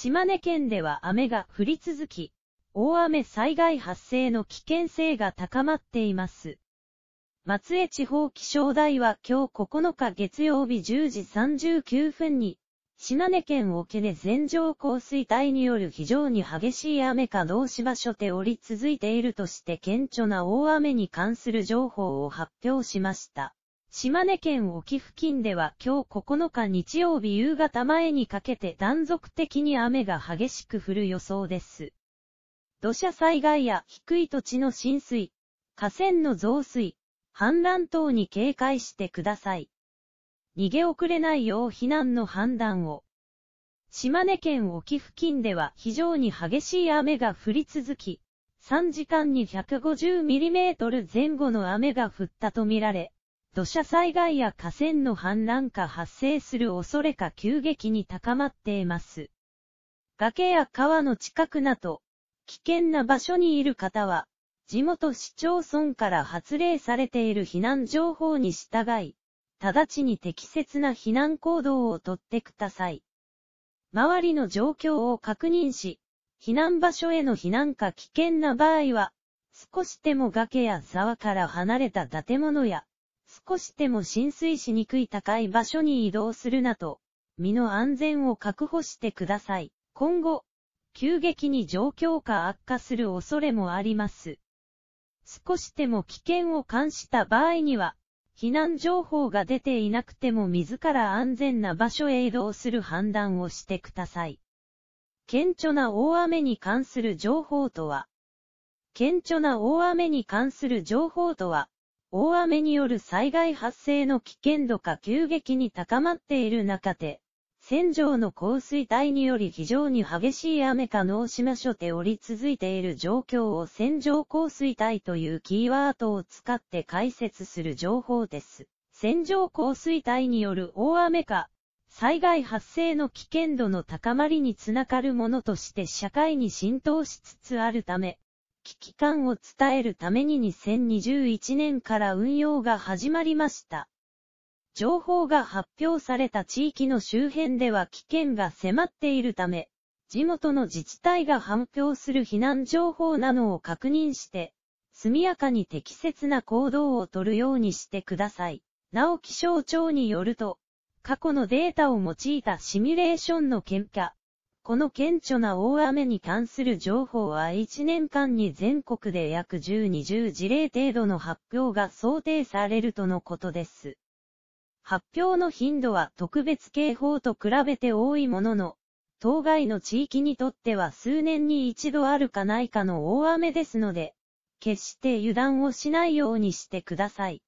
島根県では雨が降り続き、大雨災害発生の危険性が高まっています。松江地方気象台は今日9日月曜日10時39分に、島根県沖で全上降水帯による非常に激しい雨か同志場所で降り続いているとして顕著な大雨に関する情報を発表しました。島根県沖付近では今日9日日曜日夕方前にかけて断続的に雨が激しく降る予想です。土砂災害や低い土地の浸水、河川の増水、氾濫等に警戒してください。逃げ遅れないよう避難の判断を。島根県沖付近では非常に激しい雨が降り続き、3時間に1 5 0トル前後の雨が降ったとみられ、土砂災害や河川の氾濫化発生する恐れが急激に高まっています。崖や川の近くなど、危険な場所にいる方は、地元市町村から発令されている避難情報に従い、直ちに適切な避難行動をとってください。周りの状況を確認し、避難場所への避難か危険な場合は、少しでも崖や沢から離れた建物や、少しでも浸水しにくい高い場所に移動するなと、身の安全を確保してください。今後、急激に状況が悪化する恐れもあります。少しでも危険を感した場合には、避難情報が出ていなくても自ら安全な場所へ移動する判断をしてください。顕著な大雨に関する情報とは、顕著な大雨に関する情報とは、大雨による災害発生の危険度が急激に高まっている中で、線状の降水帯により非常に激しい雨か能島諸手折り続いている状況を線状降水帯というキーワードを使って解説する情報です。線状降水帯による大雨か、災害発生の危険度の高まりにつながるものとして社会に浸透しつつあるため、危機感を伝えるために2021年から運用が始まりました。情報が発表された地域の周辺では危険が迫っているため、地元の自治体が発表する避難情報などを確認して、速やかに適切な行動をとるようにしてください。なお気象庁によると、過去のデータを用いたシミュレーションの結果、この顕著な大雨に関する情報は1年間に全国で約1020事例程度の発表が想定されるとのことです。発表の頻度は特別警報と比べて多いものの、当該の地域にとっては数年に一度あるかないかの大雨ですので、決して油断をしないようにしてください。